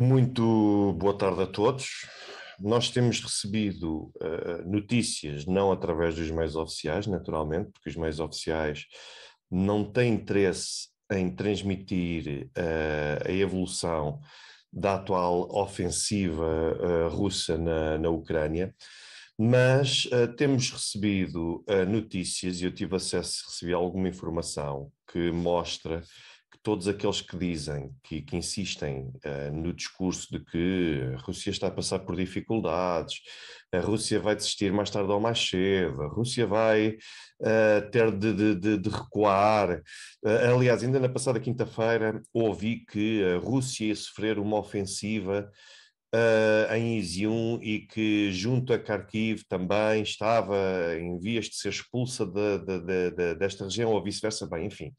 Muito boa tarde a todos. Nós temos recebido uh, notícias, não através dos meios oficiais, naturalmente, porque os meios oficiais não têm interesse em transmitir uh, a evolução da atual ofensiva uh, russa na, na Ucrânia, mas uh, temos recebido uh, notícias e eu tive acesso, recebi alguma informação que mostra todos aqueles que dizem, que, que insistem uh, no discurso de que a Rússia está a passar por dificuldades, a Rússia vai desistir mais tarde ou mais cedo, a Rússia vai uh, ter de, de, de, de recuar. Uh, aliás, ainda na passada quinta-feira ouvi que a Rússia ia sofrer uma ofensiva Uh, em Izium e que, junto a Kharkiv, também estava em vias de ser expulsa de, de, de, desta região, ou vice-versa, bem, enfim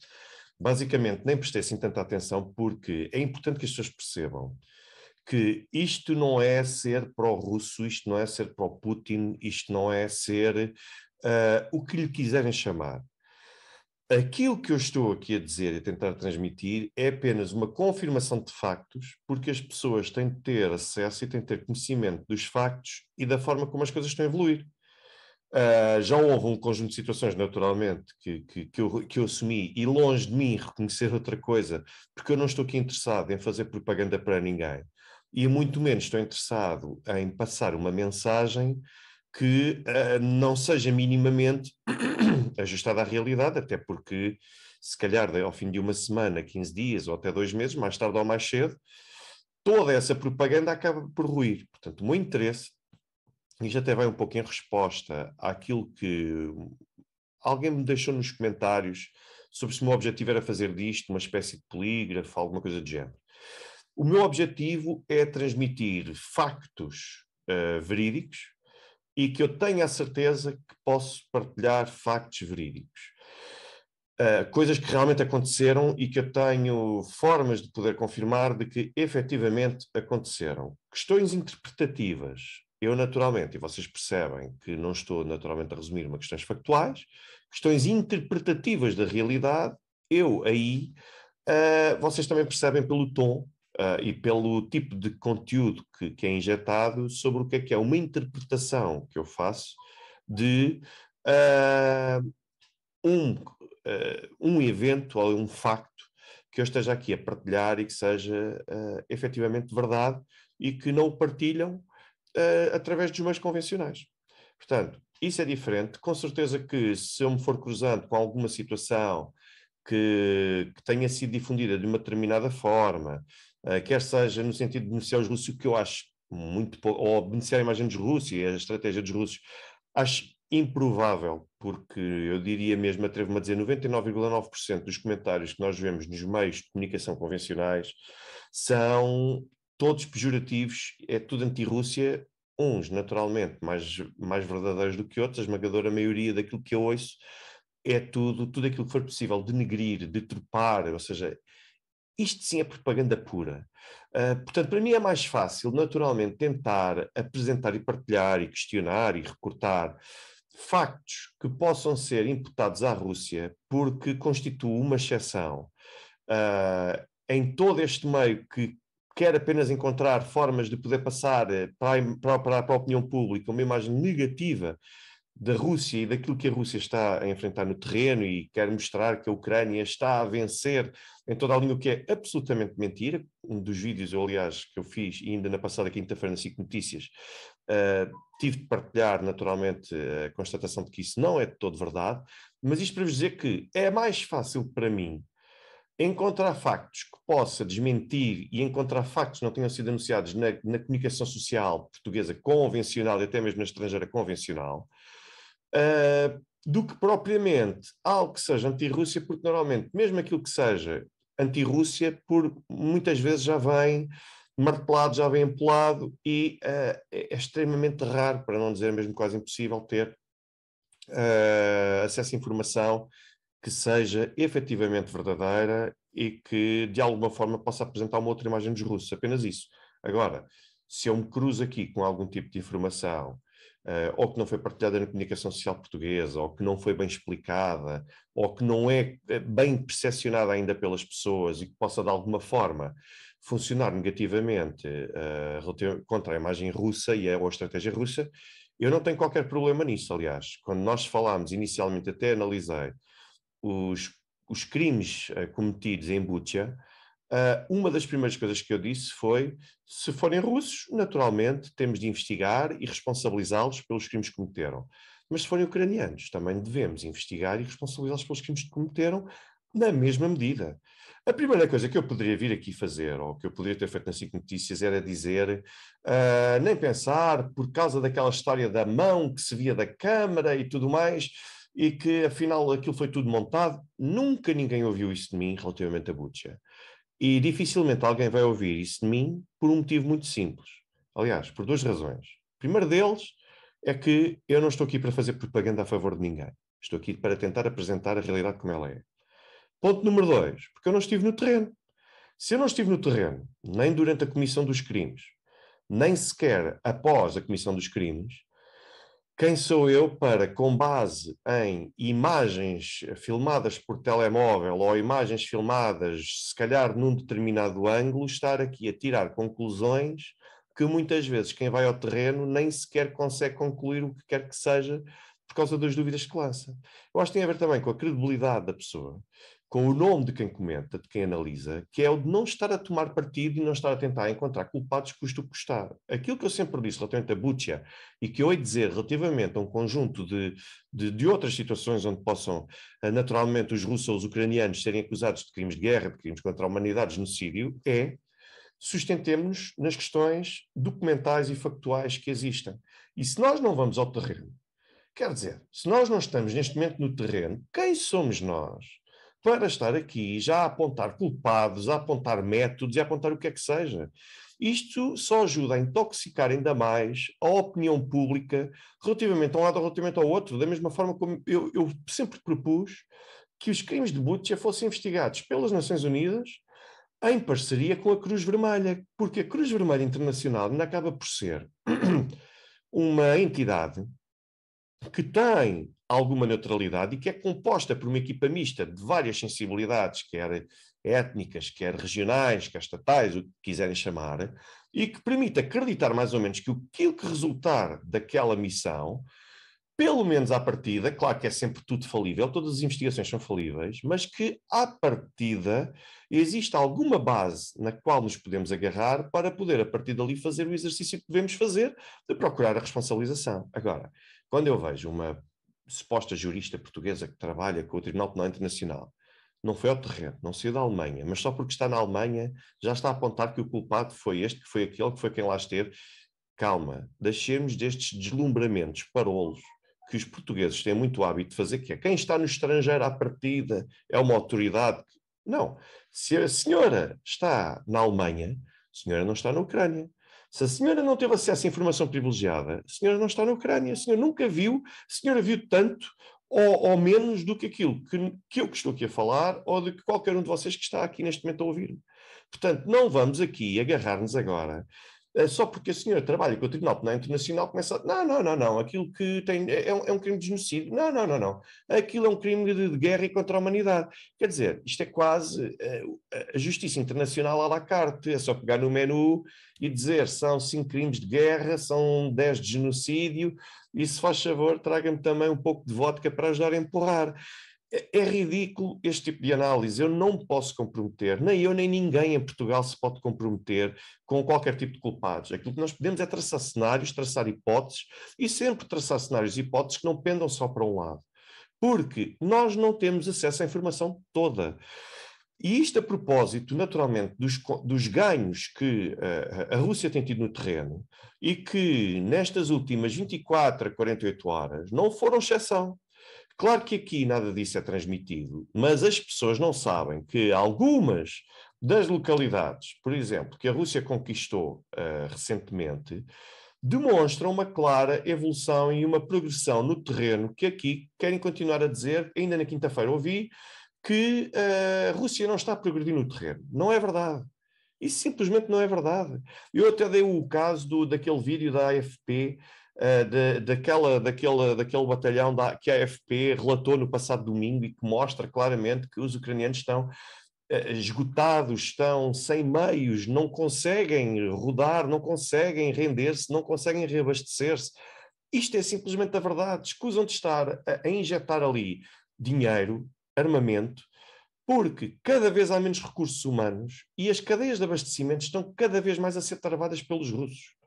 basicamente nem prestei assim tanta atenção, porque é importante que as pessoas percebam que isto não é ser pró-russo, isto não é ser pró-Putin, isto não é ser uh, o que lhe quiserem chamar. Aquilo que eu estou aqui a dizer e a tentar transmitir é apenas uma confirmação de factos, porque as pessoas têm de ter acesso e têm de ter conhecimento dos factos e da forma como as coisas estão a evoluir. Uh, já houve um conjunto de situações, naturalmente, que, que, que, eu, que eu assumi, e longe de mim reconhecer outra coisa, porque eu não estou aqui interessado em fazer propaganda para ninguém, e muito menos estou interessado em passar uma mensagem que uh, não seja minimamente ajustada à realidade, até porque, se calhar, ao fim de uma semana, 15 dias ou até dois meses, mais tarde ou mais cedo, toda essa propaganda acaba por ruir. Portanto, o meu interesse isto até vai um pouco em resposta àquilo que alguém me deixou nos comentários sobre se o meu objetivo era fazer disto uma espécie de polígrafo, alguma coisa do género. O meu objetivo é transmitir factos uh, verídicos e que eu tenha a certeza que posso partilhar factos verídicos. Uh, coisas que realmente aconteceram e que eu tenho formas de poder confirmar de que efetivamente aconteceram. Questões interpretativas eu naturalmente, e vocês percebem que não estou naturalmente a resumir uma questões factuais, questões uhum. interpretativas da realidade, eu aí, uh, vocês também percebem pelo tom uh, e pelo tipo de conteúdo que, que, é injetado sobre o que é que é uma interpretação que eu faço de uh, um, um evento ou um facto que eu esteja aqui a partilhar e que seja efetivamente verdade e que não o partilham uh, através dos meios convencionais. Portanto, isso é diferente. Com certeza que se eu me for cruzando com alguma situação que, que tenha sido difundida de uma determinada forma, uh, quer seja no sentido de beneficiar os russos, que eu acho muito pouco, ou beneficiar a imagem dos russos e a estratégia dos russos, acho improvável, porque eu diria mesmo, atrevo-me a dizer, 99,9% dos comentários que nós vemos nos meios de comunicação convencionais são todos pejorativos, é tudo anti-Rússia, uns naturalmente mais, mais verdadeiros do que outros, a esmagadora maioria daquilo que eu ouço é tudo, tudo aquilo que for possível denegrir, deturpar, ou seja, isto sim é propaganda pura. Uh, portanto, para mim é mais fácil, naturalmente, tentar apresentar e partilhar e questionar e recortar factos que possam ser imputados à Rússia, porque constitui uma exceção uh, em todo este meio que quer apenas encontrar formas de poder passar eh, para a, para a opinião pública uma imagem negativa da Rússia e daquilo que a Rússia está a enfrentar no terreno e quer mostrar que a Ucrânia está a vencer em toda a linha, o que é absolutamente mentira. Um dos vídeos, aliás, que eu fiz ainda na passada quinta-feira na CIC Notícias, uh, tive de partilhar naturalmente a constatação de que isso não é de todo verdade, mas isto para vos dizer que é mais fácil para mim encontrar factos que possa desmentir e encontrar factos que não tenham sido anunciados na, na comunicação social portuguesa convencional e até mesmo na estrangeira convencional, uh, do que propriamente algo que seja anti-Rússia, porque normalmente, mesmo aquilo que seja anti-Rússia, por muitas vezes já vem martelado, já vem empolado e uh, é extremamente raro, para não dizer mesmo quase impossível, ter uh, acesso à informação que seja efetivamente verdadeira e que de alguma forma possa apresentar uma outra imagem dos russos, apenas isso. Agora, se eu me cruzo aqui com algum tipo de informação uh, ou que não foi partilhada na comunicação social portuguesa, ou que não foi bem explicada, ou que não é eh, bem percepcionada ainda pelas pessoas e que possa de alguma forma funcionar negativamente uh, contra a imagem russa e a, ou a estratégia russa, eu não tenho qualquer problema nisso, aliás. Quando nós falámos inicialmente, até analisei os, os crimes uh, cometidos em Butcha, uh, uma das primeiras coisas que eu disse foi: se forem russos, naturalmente temos de investigar e responsabilizá-los pelos crimes que cometeram. Mas se forem ucranianos, também devemos investigar e responsabilizá-los pelos crimes que cometeram, na mesma medida. A primeira coisa que eu poderia vir aqui fazer, ou que eu poderia ter feito na 5 Notícias, era dizer, uh, nem pensar, por causa daquela história da mão que se via da Câmara e tudo mais, e que afinal aquilo foi tudo montado. Nunca ninguém ouviu isso de mim relativamente a Butcha. E dificilmente alguém vai ouvir isso de mim por um motivo muito simples. Aliás, por duas razões. O primeiro deles é que eu não estou aqui para fazer propaganda a favor de ninguém. Estou aqui para tentar apresentar a realidade como ela é. Ponto número dois, porque eu não estive no terreno. Se eu não estive no terreno, nem durante a comissão dos crimes, nem sequer após a comissão dos crimes, quem sou eu para, com base em imagens filmadas por telemóvel ou imagens filmadas, se calhar num determinado ângulo, estar aqui a tirar conclusões que muitas vezes quem vai ao terreno nem sequer consegue concluir o que quer que seja por causa das dúvidas que lança. Eu acho que tem a ver também com a credibilidade da pessoa, com o nome de quem comenta, de quem analisa, que é o de não estar a tomar partido e não estar a tentar encontrar culpados custo custar. Aquilo que eu sempre disse relativamente à Butcher e que eu hei dizer relativamente a um conjunto de, de, de, outras situações onde possam, eh, naturalmente, os russos ou os ucranianos serem acusados de crimes de guerra, de crimes contra a humanidade, genocídio, é sustentemos-nos nas questões documentais e factuais que existem. E se nós não vamos ao terreno, quer dizer, se nós não estamos neste momento no terreno, quem somos nós para estar aqui já a apontar culpados, a apontar métodos e a apontar o que é que seja. Isto só ajuda a intoxicar ainda mais a opinião pública relativamente a um lado ou relativamente ao outro, da mesma forma como eu, eu sempre propus que os crimes de Butcher fossem investigados pelas Nações Unidas em parceria com a Cruz Vermelha, porque a Cruz Vermelha Internacional ainda acaba por ser uma entidade que tem alguma neutralidade e que é composta por uma equipa mista de várias sensibilidades, quer étnicas, quer regionais, quer estatais, o que quiserem chamar, e que permite acreditar mais ou menos que aquilo que resultar daquela missão, pelo menos à partida, claro que é sempre tudo falível, todas as investigações são falíveis, mas que à partida existe alguma base na qual nos podemos agarrar para poder, a partir dali, fazer o exercício que devemos fazer de procurar a responsabilização. Agora, quando eu vejo uma suposta jurista portuguesa que trabalha com o Tribunal Penal Internacional, não foi ao terreno, não saiu da Alemanha, mas só porque está na Alemanha já está a apontar que o culpado foi este, que foi aquele, que foi quem lá esteve. Calma, deixemos destes deslumbramentos parolos que os portugueses têm muito hábito de fazer, que é quem está no estrangeiro à partida é uma autoridade. Não, se a senhora está na Alemanha, a senhora não está na Ucrânia. Se a senhora não teve acesso à informação privilegiada, a senhora não está na Ucrânia, a senhora nunca viu, a senhora viu tanto ou, ou menos do que aquilo que, que eu que estou aqui a falar ou de que qualquer um de vocês que está aqui neste momento a ouvir. Portanto, não vamos aqui agarrar-nos agora eh, só porque a senhora trabalha com o Tribunal Penal Internacional, começa a não, não, não, não, aquilo que tem é, é, é um crime de genocídio, não, não, não, não, aquilo é um crime de, de guerra e contra a humanidade. Quer dizer, isto é quase eh, a justiça internacional à la carte, é só pegar no menu e dizer são cinco crimes de guerra, são dez de genocídio, e se faz favor, traga-me também um pouco de vodka para ajudar a empurrar. É, é ridículo este tipo de análise. Eu não posso comprometer, nem eu nem ninguém em Portugal se pode comprometer com qualquer tipo de culpados. Aquilo que nós podemos é traçar cenários, traçar hipóteses e sempre traçar cenários e hipóteses que não pendam só para um lado. Porque nós não temos acesso à informação toda. E isto a propósito, naturalmente, dos, dos ganhos que uh, a Rússia tem tido no terreno e que nestas últimas 24 a 48 horas não foram exceção. Claro que aqui nada disso é transmitido, mas as pessoas não sabem que algumas das localidades, por exemplo, que a Rússia conquistou uh, recentemente, demonstram uma clara evolução e uma progressão no terreno que aqui querem continuar a dizer, ainda na quinta-feira ouvi, que uh, a Rússia não está a progredir no terreno. Não é verdade. Isso simplesmente não é verdade. Eu até dei o caso do, daquele vídeo da AFP uh, daquela, daquela, daquele batalhão da, que a AFP relatou no passado domingo e que mostra claramente que os ucranianos estão eh, esgotados, estão sem meios, não conseguem rodar, não conseguem render-se, não conseguem reabastecer-se. Isto é simplesmente a verdade. Escusam de estar a, a, injetar ali dinheiro, armamento, porque cada vez há menos recursos humanos e as cadeias de abastecimento estão cada vez mais a ser travadas pelos russos.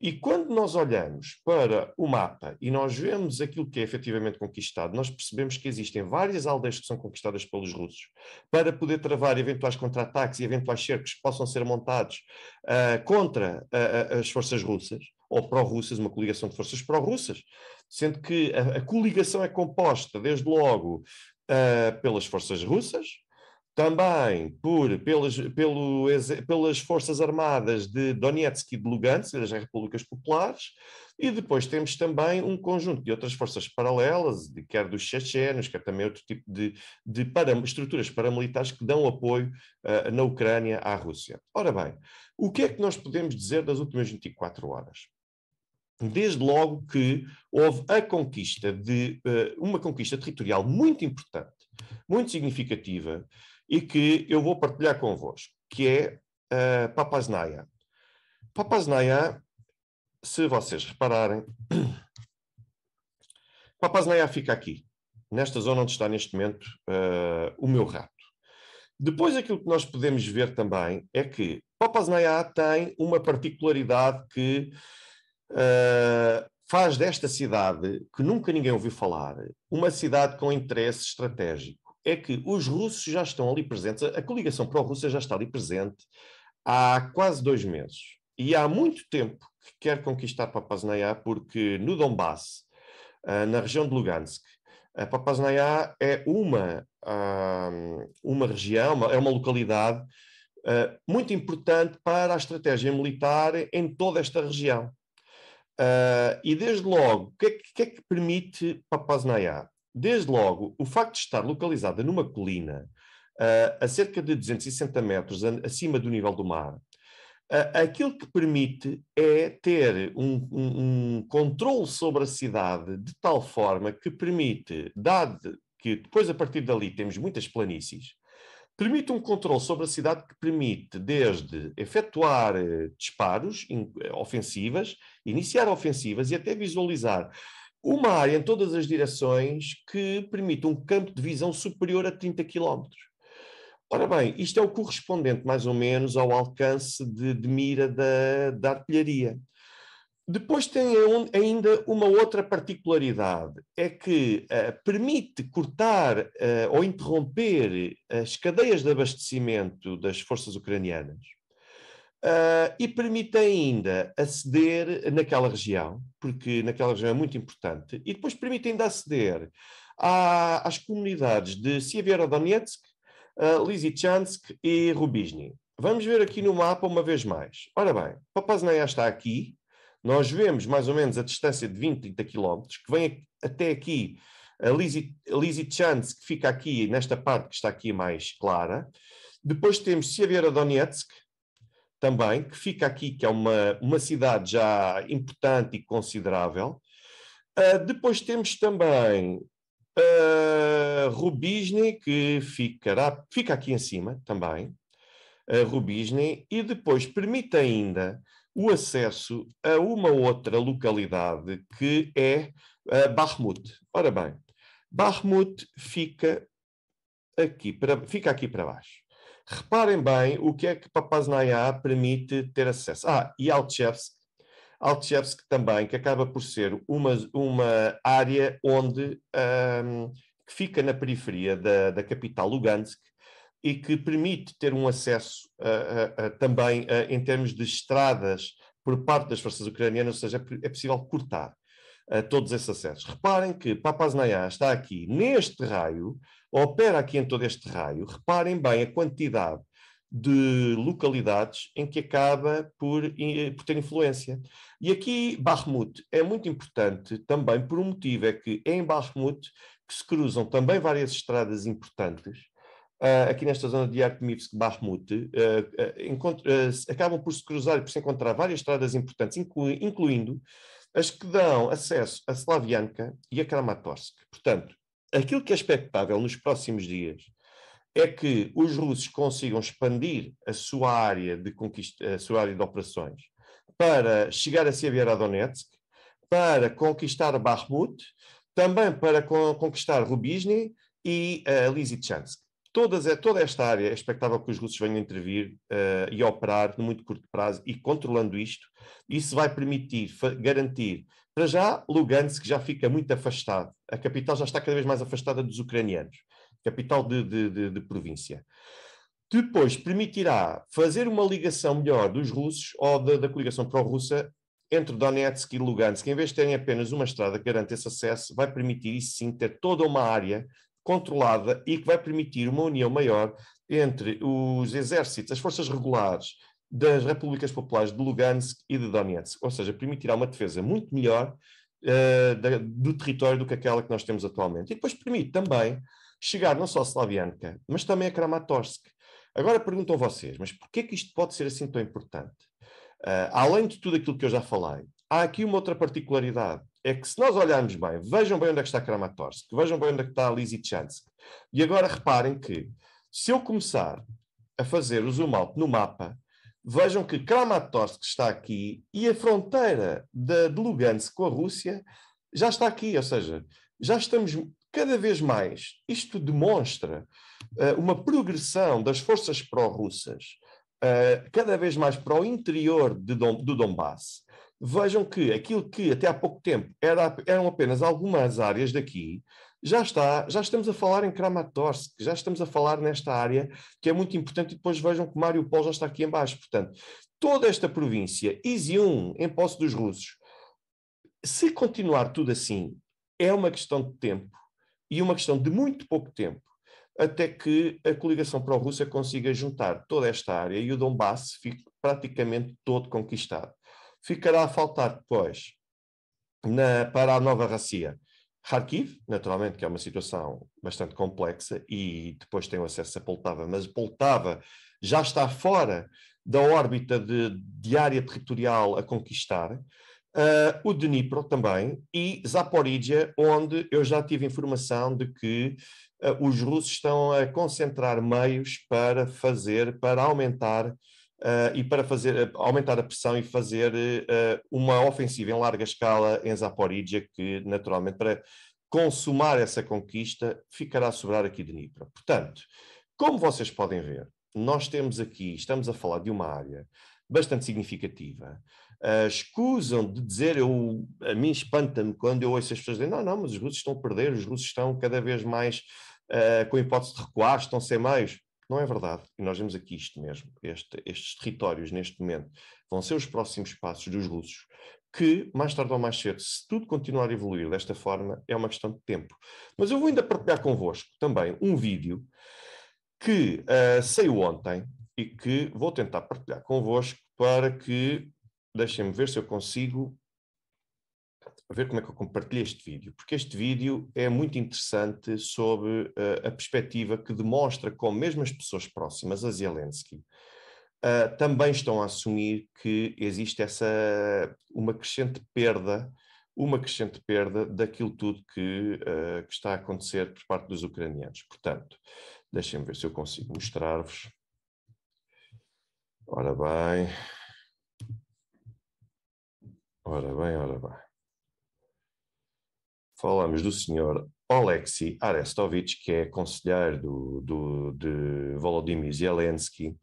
E quando nós olhamos para o mapa e nós vemos aquilo que é efetivamente conquistado, nós percebemos que existem várias aldeias que são conquistadas pelos russos para poder travar eventuais contra-ataques e eventuais cercos que possam ser montados uh, contra uh, as forças russas ou pró-russas, uma coligação de forças pró-russas, sendo que a, a, coligação é composta, desde logo, uh, pelas forças russas, também por, pelas, pelo, pelas Forças Armadas de Donetsk e de Lugansk, das Repúblicas Populares, e depois temos também um conjunto de outras forças paralelas, de, quer dos chechenos, quer também outro tipo de, de estruturas paramilitares que dão apoio uh, na Ucrânia à Rússia. Ora bem, o que é que nós podemos dizer das últimas 24 horas? Desde logo que houve a conquista de uh, uma conquista territorial muito importante, muito significativa, e que eu vou partilhar convosco, que é eh, a uh, se vocês repararem, Papaznaya fica aqui, nesta zona onde está neste momento uh, o meu rato. Depois, aquilo que nós podemos ver também é que Papaznaya tem uma particularidade que uh, faz desta cidade, que nunca ninguém ouviu falar, uma cidade com interesse estratégico é que os russos já estão ali presentes, a coligação pró-russa já está ali presente há quase dois meses. E há muito tempo que quer conquistar Papaznaya porque no Donbass, ah, na região de Lugansk, a é uma, ah, uma região, é uma localidade ah, muito importante para a estratégia militar em toda esta região. e desde logo, o que, é que, é permite Papaznaya? Desde logo, o facto de estar localizada numa colina, uh, a cerca de 260 metros acima do nível do mar, uh, aquilo que permite é ter um, um, um controle sobre a cidade de tal forma que permite, dado que depois a partir dali temos muitas planícies, permite um controle sobre a cidade que permite desde efetuar eh, disparos in, ofensivas, iniciar ofensivas e até visualizar uma área em todas as direções que permite um campo de visão superior a 30 km. Ora bem, isto é o correspondente, mais ou menos, ao alcance de, de mira da, da artilharia. Depois tem ainda uma outra particularidade, é que uh, permite cortar uh, ou interromper as cadeias de abastecimento das forças ucranianas uh, e permite ainda aceder naquela região, porque naquela região é muito importante, e depois permite ainda aceder à, às comunidades de Sieverodonetsk, uh, ah, Lysychansk e Rubizny. Vamos ver aqui no mapa uma vez mais. Ora bem, Papazneia está aqui, nós vemos mais ou menos a distância de 20, 30 quilómetros, que vem até aqui, a Lysychansk, que fica aqui, nesta parte que está aqui mais clara. Depois temos Sieverodonetsk, também, que fica aqui, que é uma, uma cidade já importante e considerável. Uh, depois temos também uh, ah, Rubisne, que ficará, fica aqui em cima também, uh, ah, Rubisne, e depois permite ainda o acesso a uma outra localidade que é uh, Bakhmut. Ora bem, Barmut fica aqui para, fica aqui para baixo. Reparem bem o que é que Papaznaya permite ter acesso. Ah, e Altchevsk. Altchevsk também, que acaba por ser uma, uma área onde um, que fica na periferia da, da capital Lugansk e que permite ter um acesso uh, uh, uh, também em termos de estradas por parte das forças ucranianas, ou seja, é possível cortar a todos esses acessos. Reparem que Papasnayan está aqui neste raio, opera aqui em todo este raio. Reparem bem a quantidade de localidades em que acaba por, por ter influência. E aqui Bakhmut é muito importante também por um motivo, é que é em Bakhmut que se cruzam também várias estradas importantes, Uh, aqui nesta zona de Artemivsk, Bakhmut, uh, uh, acabam por se cruzar e por se encontrar várias estradas importantes, inclu incluindo as que dão acesso a Slavyanka e a Kramatorsk. Portanto, aquilo que é expectável nos próximos dias é que os russos consigam expandir a sua área de conquista, a sua área de operações para chegar a Severodonetsk, para conquistar Bakhmut, também para conquistar Rubizhny e uh, Lysychansk todas, é, toda esta área é expectável que os russos venham intervir uh, e operar no muito curto prazo e controlando isto, isso vai permitir garantir, para já, Lugansk já fica muito afastado, a capital já está cada vez mais afastada dos ucranianos, capital de, de, de, de província. Depois permitirá fazer uma ligação melhor dos russos ou da, da coligação pró-russa entre Donetsk e Lugansk, em vez de terem apenas uma estrada que garante esse acesso, vai permitir, isso sim, ter toda uma área controlada e que vai permitir uma união maior entre os exércitos, as forças regulares das repúblicas populares de Lugansk e de Donetsk, ou seja, permitirá uma defesa muito melhor uh, da, do território do que aquela que nós temos atualmente. E depois permite também chegar não só a Slavianka, mas também a Kramatorsk. Agora perguntam vocês, mas porquê que isto pode ser assim tão importante? Uh, além de tudo aquilo que eu já falei, há aqui uma outra particularidade é que se nós olharmos bem, vejam bem onde é que está Kramatorsk, vejam bem onde é que está Lysychansk, e agora reparem que se eu começar a fazer o zoom out no mapa, vejam que Kramatorsk está aqui e a fronteira de, de Lugansk com a Rússia já está aqui, ou seja, já estamos cada vez mais. Isto demonstra uh, uma progressão das forças pró-russas uh, cada vez mais para o interior de Dom, do Donbass vejam que aquilo que até há pouco tempo era, eram apenas algumas áreas daqui, já está, já estamos a falar em Kramatorsk, já estamos a falar nesta área que é muito importante e depois vejam que Mariupol já está aqui embaixo. Portanto, toda esta província, Izium, em posse dos russos, se continuar tudo assim, é uma questão de tempo e uma questão de muito pouco tempo até que a coligação pró-russa consiga juntar toda esta área e o Donbass fique praticamente todo conquistado ficará a faltar depois na, para a nova Racia. Kharkiv, naturalmente, que é uma situação bastante complexa, e depois tem o acesso a Poltava, mas Poltava já está fora da órbita de, de área territorial a conquistar, uh, o Dnipro também, e Zaporizhia, onde eu já tive informação de que uh, os russos estão a concentrar meios para fazer, para aumentar Uh, e para fazer, aumentar a pressão e fazer uh, uma ofensiva em larga escala em Zaporídia, que naturalmente para consumar essa conquista ficará a sobrar aqui de Dnipro. Portanto, como vocês podem ver, nós temos aqui, estamos a falar de uma área bastante significativa. Uh, escusam de dizer, eu, a mim espanta-me quando eu ouço as pessoas dizerem, não, não, mas os russos estão a perder, os russos estão cada vez mais eh, com a hipótese de recuar, estão sem meios. Não é verdade. E nós vemos aqui isto mesmo. Este, estes territórios, neste momento, vão ser os próximos passos dos russos, que, mais tarde ou mais cedo, se tudo continuar a evoluir desta forma, é uma questão de tempo. Mas eu vou ainda partilhar convosco também um vídeo que uh, saiu ontem e que vou tentar partilhar convosco para que, deixem-me ver se eu consigo ver como é que eu compartilho este vídeo, porque este vídeo é muito interessante sobre uh, a perspectiva que demonstra como mesmo as pessoas próximas a Zelensky uh, também estão a assumir que existe essa uma crescente perda, uma crescente perda daquilo tudo que, uh, que está a acontecer por parte dos ucranianos. Portanto, deixem-me ver se eu consigo mostrar-vos. Ora bem. Ora bem, ora bem falamos do senhor Oleksiy Arestovich, que é conselheiro do, do, de Volodymyr Zelensky,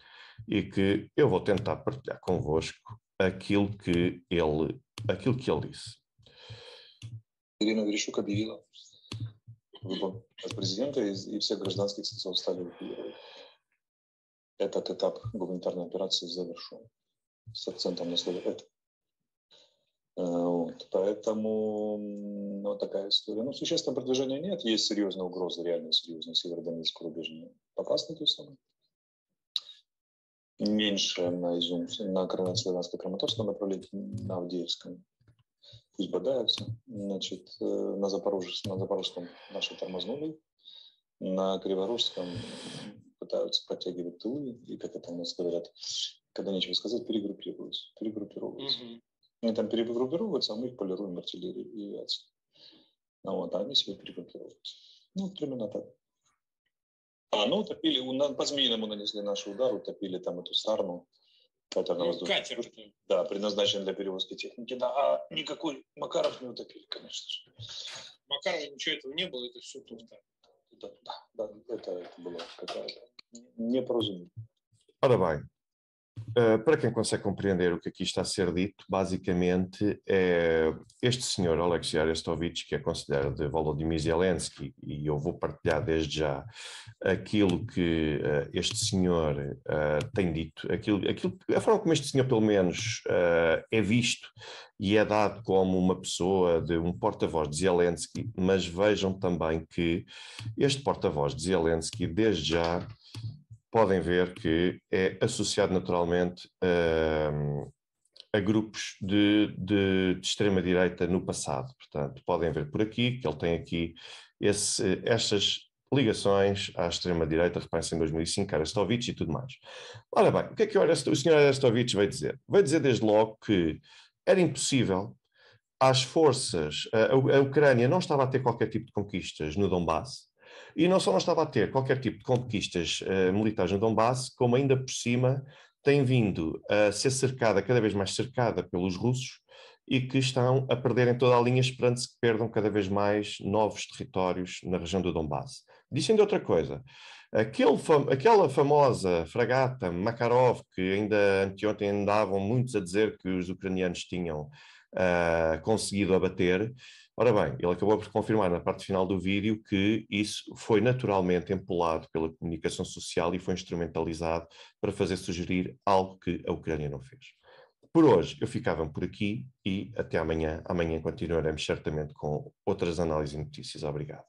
e que eu vou tentar partilhar convosco aquilo que ele, aquilo que ele disse. Ирина Верещук объявила выбор от президента, и, и все гражданских лиц стали Этот этап гуманитарной операции завершен. С акцентом на слове «это». Э, вот. Поэтому вот такая история. Ну, существенного продвижения нет, есть серьезная угроза, реально серьезная северодонецкого рубежного. Опасно то же Меньше на Изум, на Крымославянско-Краматорском направлении, на Авдеевском. Пусть бодаются. Значит, э, на, Запорож... на Запорожском наши тормознули, на Криворожском пытаются подтягивать тылы, и, как это у нас говорят, когда нечего сказать, перегруппируются. перегруппируются. Mm-hmm. Они там перегруппировываются, а мы их полируем артиллерией и авиацией. Ну, вот, а они себе перегруппировываются. Ну, примерно так. А, ну, утопили, по-змеиному нанесли наш удар, утопили там эту сарну. Катер на ну, воздухе. Катер. Да, предназначен для перевозки техники. Да, а никакой Макаров не утопили, конечно же. Макарова ничего этого не было, это все тут. Да, да, да это, это было какая-то А давай. Eh, para quem consegue compreender o que aqui está a ser dito, basicamente é este senhor Alexei Arestovich, que é considerado de Volodymyr Zelensky, e eu vou partilhar desde já aquilo que uh, este senhor uh, tem dito, aquilo, aquilo, a forma como este senhor, pelo menos, uh, é visto e é dado como uma pessoa de um porta-voz de Zelensky, mas vejam também que este porta-voz de Zelensky, desde já, podem ver que é associado naturalmente a grupos de, de, de extrema-direita no passado. Portanto, podem ver por aqui que ele tem aqui esse, estas ligações à extrema-direita, reparem-se em 2005, Arestovich e tudo mais. Ora bem, o que é que o, Arest, o senhor Arestovich vai dizer? Vai dizer desde logo que era impossível às forças, a, a Ucrânia não estava a ter qualquer tipo de conquistas no Donbass, e não só não estava a ter qualquer tipo de conquistas uh, militares no Donbass, como ainda por cima tem vindo a ser cercada, cada vez mais cercada pelos russos, e que estão a perderem toda a linha, esperando-se que perdam cada vez mais novos territórios na região do Donbass. Dizem de outra coisa, fam aquela famosa fragata Makarov, que ainda anteontem andavam muitos a dizer que os ucranianos tinham uh, conseguido abater. Ora bem, ele acabou por confirmar na parte final do vídeo que isso foi naturalmente empolado pela comunicação social e foi instrumentalizado para fazer sugerir algo que a Ucrânia não fez. Por hoje, eu ficava por aqui e até amanhã. Amanhã continuaremos certamente com outras análises e notícias. Obrigado.